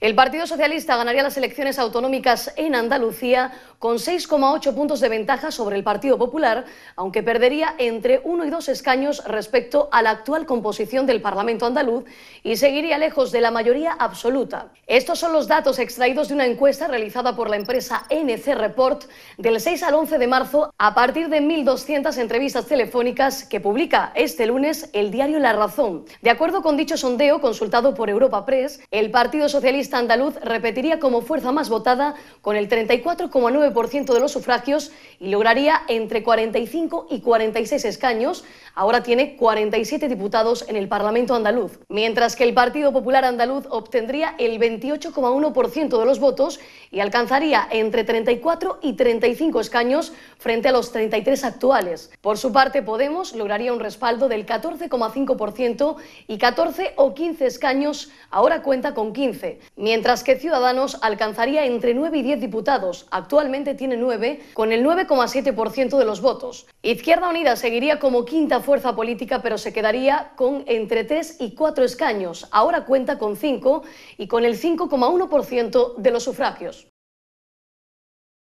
El Partido Socialista ganaría las elecciones autonómicas en Andalucía con 6,8 puntos de ventaja sobre el Partido Popular, aunque perdería entre uno y dos escaños respecto a la actual composición del Parlamento andaluz y seguiría lejos de la mayoría absoluta. Estos son los datos extraídos de una encuesta realizada por la empresa NC Report del 6 al 11 de marzo a partir de 1.200 entrevistas telefónicas que publica este lunes el diario La Razón. De acuerdo con dicho sondeo consultado por Europa Press, el Partido Socialista andaluz repetiría como fuerza más votada con el 34,9% de los sufragios y lograría entre 45 y 46 escaños. Ahora tiene 47 diputados en el Parlamento andaluz, mientras que el Partido Popular andaluz obtendría el 28,1% de los votos y alcanzaría entre 34 y 35 escaños frente a los 33 actuales. Por su parte, Podemos lograría un respaldo del 14,5% y 14 o 15 escaños ahora cuenta con 15, mientras que Ciudadanos alcanzaría entre 9 y 10 diputados, actualmente tiene 9, con el 9,7% de los votos. Izquierda Unida seguiría como quinta fuerza política, pero se quedaría con entre 3 y 4 escaños, ahora cuenta con 5 y con el 5,1% de los sufragios.